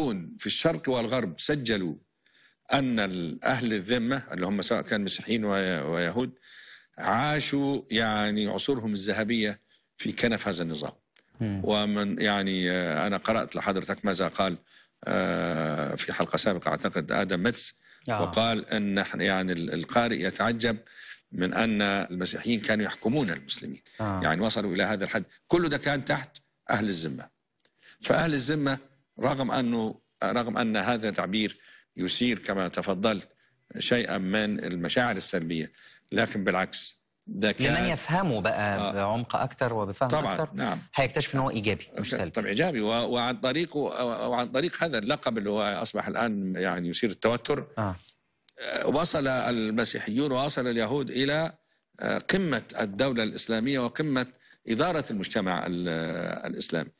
المسيحون في الشرق والغرب سجلوا أن أهل الذمة اللي هم سواء كان مسيحيين ويهود عاشوا يعني عصورهم الذهبية في كنف هذا النظام ومن يعني آه، أنا قرأت لحضرتك ماذا قال آه، في حلقة سابقة أعتقد آدم متس آه. وقال أن يعني القارئ يتعجب من أن المسيحيين كانوا يحكمون المسلمين يعني وصلوا إلى هذا الحد كل ده كان تحت أهل الذمة فأهل الذمة رغم انه رغم ان هذا التعبير يثير كما تفضلت شيئا من المشاعر السلبيه لكن بالعكس ده كان لمن يفهمه بقى آه بعمق اكثر وبفهم طبعا نعم هيكتشف ان هو ايجابي مش سلبي طبعا ايجابي وعن طريقه وعن طريق هذا اللقب اللي هو اصبح الان يعني يثير التوتر آه. آه، وصل المسيحيون ووصل اليهود الى آه، قمه الدوله الاسلاميه وقمه اداره المجتمع آه، الاسلامي